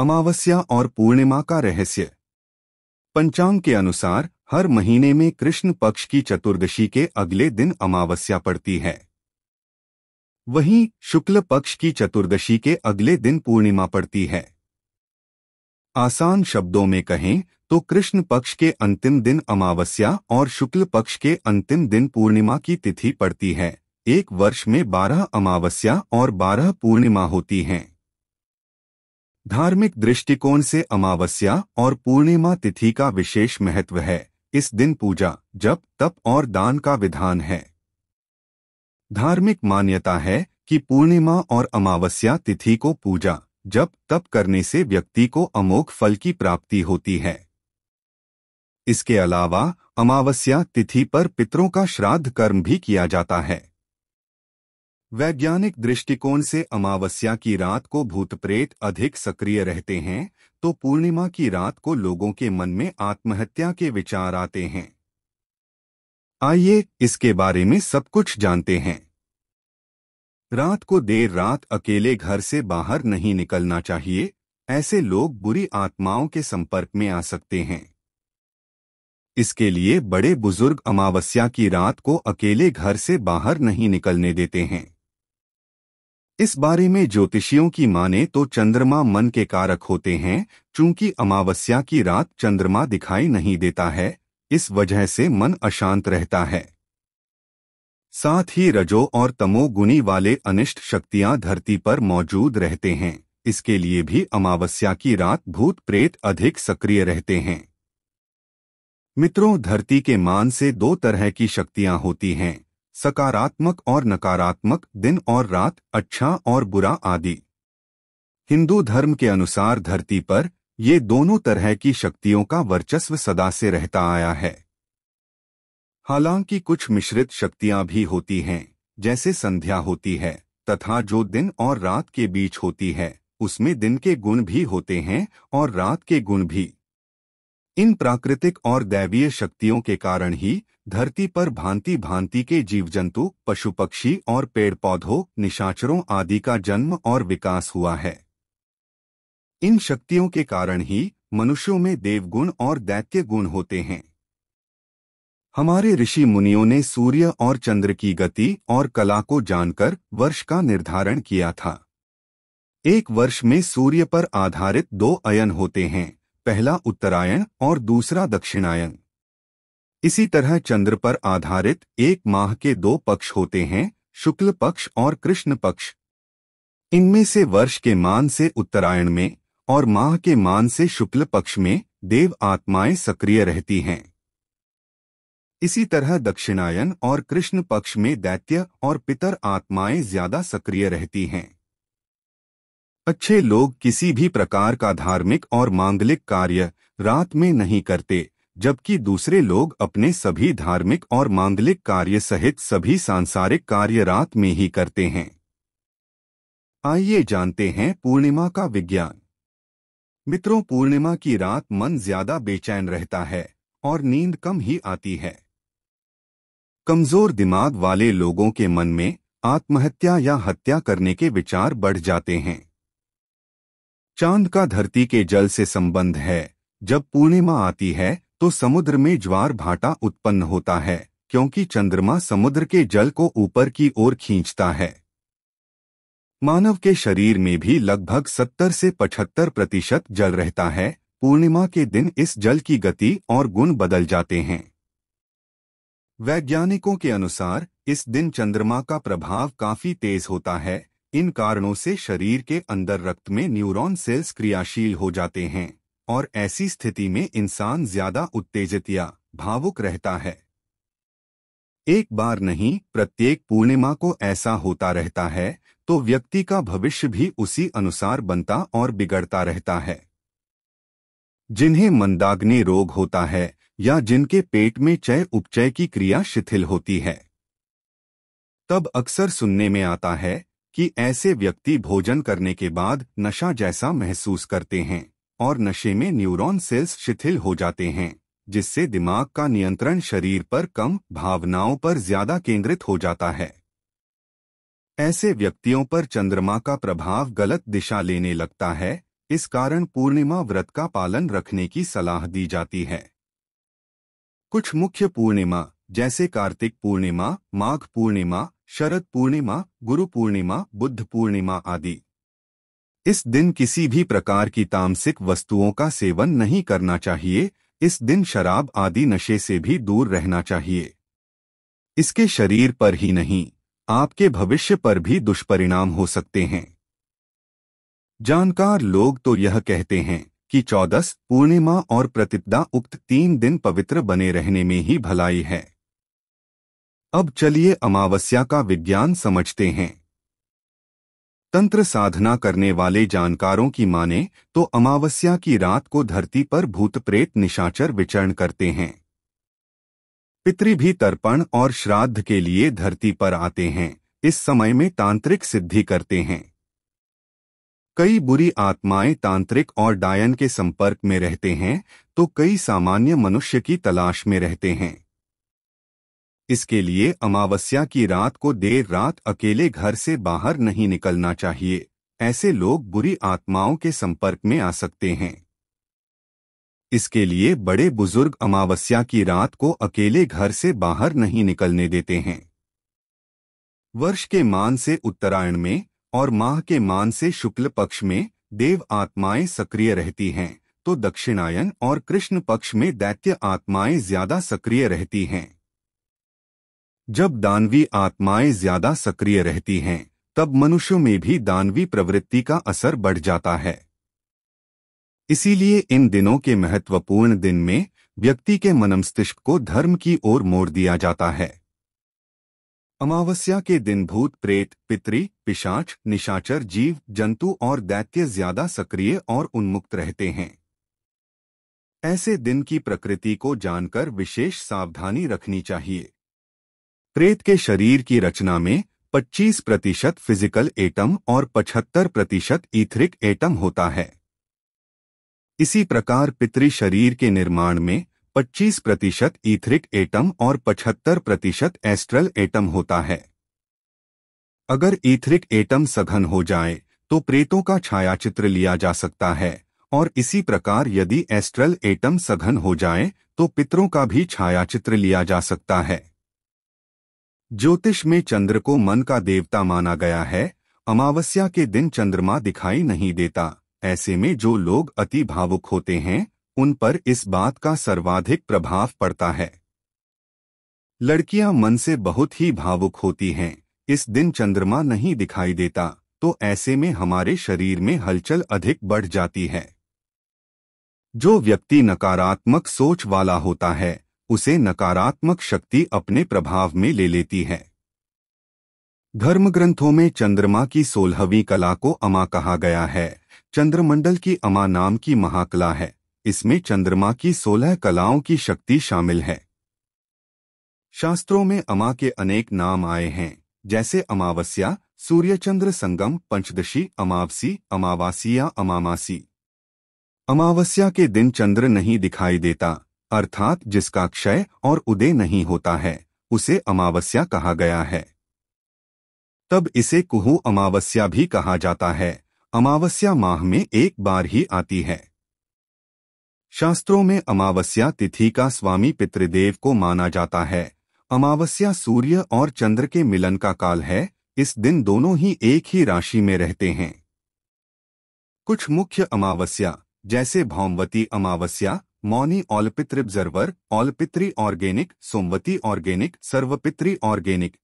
अमावस्या और पूर्णिमा का रहस्य पंचांग के अनुसार हर महीने में कृष्ण पक्ष की चतुर्दशी के अगले दिन अमावस्या पड़ती है वहीं शुक्ल पक्ष की चतुर्दशी के अगले दिन पूर्णिमा पड़ती है आसान शब्दों में कहें तो कृष्ण पक्ष के अंतिम दिन अमावस्या और शुक्ल पक्ष के अंतिम दिन पूर्णिमा की तिथि पड़ती है एक वर्ष में बारह अमावस्या और बारह पूर्णिमा होती हैं धार्मिक दृष्टिकोण से अमावस्या और पूर्णिमा तिथि का विशेष महत्व है इस दिन पूजा जप तप और दान का विधान है धार्मिक मान्यता है कि पूर्णिमा और अमावस्या तिथि को पूजा जप तप करने से व्यक्ति को अमोघ फल की प्राप्ति होती है इसके अलावा अमावस्या तिथि पर पितरों का श्राद्ध कर्म भी किया जाता है वैज्ञानिक दृष्टिकोण से अमावस्या की रात को भूत प्रेत अधिक सक्रिय रहते हैं तो पूर्णिमा की रात को लोगों के मन में आत्महत्या के विचार आते हैं आइए इसके बारे में सब कुछ जानते हैं रात को देर रात अकेले घर से बाहर नहीं निकलना चाहिए ऐसे लोग बुरी आत्माओं के संपर्क में आ सकते हैं इसके लिए बड़े बुजुर्ग अमावस्या की रात को अकेले घर से बाहर नहीं निकलने देते हैं इस बारे में ज्योतिषियों की माने तो चंद्रमा मन के कारक होते हैं चूंकि अमावस्या की रात चंद्रमा दिखाई नहीं देता है इस वजह से मन अशांत रहता है साथ ही रजो और तमोगुनी वाले अनिष्ट शक्तियां धरती पर मौजूद रहते हैं इसके लिए भी अमावस्या की रात भूत प्रेत अधिक सक्रिय रहते हैं मित्रों धरती के मान से दो तरह की शक्तियां होती हैं सकारात्मक और नकारात्मक दिन और रात अच्छा और बुरा आदि हिंदू धर्म के अनुसार धरती पर ये दोनों तरह की शक्तियों का वर्चस्व सदा से रहता आया है हालांकि कुछ मिश्रित शक्तियां भी होती हैं जैसे संध्या होती है तथा जो दिन और रात के बीच होती है उसमें दिन के गुण भी होते हैं और रात के गुण भी इन प्राकृतिक और दैवीय शक्तियों के कारण ही धरती पर भांति भांति के जीव जंतु पशु पक्षी और पेड़ पौधों निशाचरों आदि का जन्म और विकास हुआ है इन शक्तियों के कारण ही मनुष्यों में देवगुण और दैत्य गुण होते हैं हमारे ऋषि मुनियों ने सूर्य और चंद्र की गति और कला को जानकर वर्ष का निर्धारण किया था एक वर्ष में सूर्य पर आधारित दो अयन होते हैं पहला उत्तरायण और दूसरा दक्षिणायन इसी तरह चंद्र पर आधारित एक माह के दो पक्ष होते हैं शुक्ल पक्ष और कृष्ण पक्ष इनमें से वर्ष के मान से उत्तरायण में और माह के मान से शुक्ल पक्ष में देव आत्माएं सक्रिय रहती हैं इसी तरह दक्षिणायन और कृष्ण पक्ष में दैत्य और पितर आत्माएं ज्यादा सक्रिय रहती हैं अच्छे लोग किसी भी प्रकार का धार्मिक और मांगलिक कार्य रात में नहीं करते जबकि दूसरे लोग अपने सभी धार्मिक और मांगलिक कार्य सहित सभी सांसारिक कार्य रात में ही करते हैं आइए जानते हैं पूर्णिमा का विज्ञान मित्रों पूर्णिमा की रात मन ज्यादा बेचैन रहता है और नींद कम ही आती है कमजोर दिमाग वाले लोगों के मन में आत्महत्या या हत्या करने के विचार बढ़ जाते हैं चांद का धरती के जल से संबंध है जब पूर्णिमा आती है तो समुद्र में ज्वार भाटा उत्पन्न होता है क्योंकि चंद्रमा समुद्र के जल को ऊपर की ओर खींचता है मानव के शरीर में भी लगभग 70 से 75 प्रतिशत जल रहता है पूर्णिमा के दिन इस जल की गति और गुण बदल जाते हैं वैज्ञानिकों के अनुसार इस दिन चंद्रमा का प्रभाव काफी तेज होता है इन कारणों से शरीर के अंदर रक्त में न्यूरॉन सेल्स क्रियाशील हो जाते हैं और ऐसी स्थिति में इंसान ज्यादा उत्तेजित या भावुक रहता है एक बार नहीं प्रत्येक पूर्णिमा को ऐसा होता रहता है तो व्यक्ति का भविष्य भी उसी अनुसार बनता और बिगड़ता रहता है जिन्हें मंदाग्नि रोग होता है या जिनके पेट में चय उपचय की क्रिया शिथिल होती है तब अक्सर सुनने में आता है कि ऐसे व्यक्ति भोजन करने के बाद नशा जैसा महसूस करते हैं और नशे में न्यूरॉन सेल्स शिथिल हो जाते हैं जिससे दिमाग का नियंत्रण शरीर पर कम भावनाओं पर ज्यादा केंद्रित हो जाता है ऐसे व्यक्तियों पर चंद्रमा का प्रभाव गलत दिशा लेने लगता है इस कारण पूर्णिमा व्रत का पालन रखने की सलाह दी जाती है कुछ मुख्य पूर्णिमा जैसे कार्तिक पूर्णिमा माघ पूर्णिमा शरद पूर्णिमा गुरु पूर्णिमा बुद्ध पूर्णिमा आदि इस दिन किसी भी प्रकार की तामसिक वस्तुओं का सेवन नहीं करना चाहिए इस दिन शराब आदि नशे से भी दूर रहना चाहिए इसके शरीर पर ही नहीं आपके भविष्य पर भी दुष्परिणाम हो सकते हैं जानकार लोग तो यह कहते हैं कि चौदस पूर्णिमा और प्रतिपदा उक्त तीन दिन पवित्र बने रहने में ही भलाई है अब चलिए अमावस्या का विज्ञान समझते हैं तंत्र साधना करने वाले जानकारों की माने तो अमावस्या की रात को धरती पर भूत प्रेत निशाचर विचरण करते हैं पितृ भी तर्पण और श्राद्ध के लिए धरती पर आते हैं इस समय में तांत्रिक सिद्धि करते हैं कई बुरी आत्माएं तांत्रिक और डायन के संपर्क में रहते हैं तो कई सामान्य मनुष्य की तलाश में रहते हैं इसके लिए अमावस्या की रात को देर रात अकेले घर से बाहर नहीं निकलना चाहिए ऐसे लोग बुरी आत्माओं के संपर्क में आ सकते हैं इसके लिए बड़े बुजुर्ग अमावस्या की रात को अकेले घर से बाहर नहीं निकलने देते हैं वर्ष के मान से उत्तरायण में और माह के मान से शुक्ल पक्ष में देव आत्माएं सक्रिय रहती हैं तो दक्षिणायन और कृष्ण पक्ष में दैत्य आत्माएं ज्यादा सक्रिय रहती हैं जब दानवी आत्माएं ज्यादा सक्रिय रहती हैं तब मनुष्यों में भी दानवी प्रवृत्ति का असर बढ़ जाता है इसीलिए इन दिनों के महत्वपूर्ण दिन में व्यक्ति के मनमस्तिष्क को धर्म की ओर मोड़ दिया जाता है अमावस्या के दिन भूत प्रेत पितरी पिशाच निशाचर जीव जंतु और दैत्य ज्यादा सक्रिय और उन्मुक्त रहते हैं ऐसे दिन की प्रकृति को जानकर विशेष सावधानी रखनी चाहिए प्रेत के शरीर की रचना में 25 प्रतिशत फिजिकल एटम और 75 प्रतिशत ईथरिक एटम होता है इसी प्रकार पितृ शरीर के निर्माण में 25 प्रतिशत ईथरिक एटम और 75 प्रतिशत एस्ट्रल एटम होता है अगर ईथरिक एटम सघन हो जाए तो प्रेतों का छायाचित्र लिया जा सकता है और इसी प्रकार यदि एस्ट्रल एटम सघन हो जाए तो पितरों का भी छायाचित्र लिया जा सकता है ज्योतिष में चंद्र को मन का देवता माना गया है अमावस्या के दिन चंद्रमा दिखाई नहीं देता ऐसे में जो लोग अति भावुक होते हैं उन पर इस बात का सर्वाधिक प्रभाव पड़ता है लड़कियां मन से बहुत ही भावुक होती हैं इस दिन चंद्रमा नहीं दिखाई देता तो ऐसे में हमारे शरीर में हलचल अधिक बढ़ जाती है जो व्यक्ति नकारात्मक सोच वाला होता है उसे नकारात्मक शक्ति अपने प्रभाव में ले लेती है धर्म ग्रंथों में चंद्रमा की सोलहवीं कला को अमा कहा गया है चंद्रमंडल की अमा नाम की महाकला है इसमें चंद्रमा की सोलह कलाओं की शक्ति शामिल है शास्त्रों में अमा के अनेक नाम आए हैं जैसे अमावस्या सूर्यचंद्र संगम पंचदशी अमावसी अमावासी या अमामासी अमावस्या के दिन चंद्र नहीं दिखाई देता अर्थात जिसका क्षय और उदय नहीं होता है उसे अमावस्या कहा गया है तब इसे कुहू अमावस्या भी कहा जाता है अमावस्या माह में एक बार ही आती है शास्त्रों में अमावस्या तिथि का स्वामी पितृदेव को माना जाता है अमावस्या सूर्य और चंद्र के मिलन का काल है इस दिन दोनों ही एक ही राशि में रहते हैं कुछ मुख्य अमावस्या जैसे भौमवती अमावस्या मौनी ऑलपित्र ऑलपित्री ऑर्गेनिक सोमवती ऑर्गेनिक सर्वपित्री ऑर्गेनिक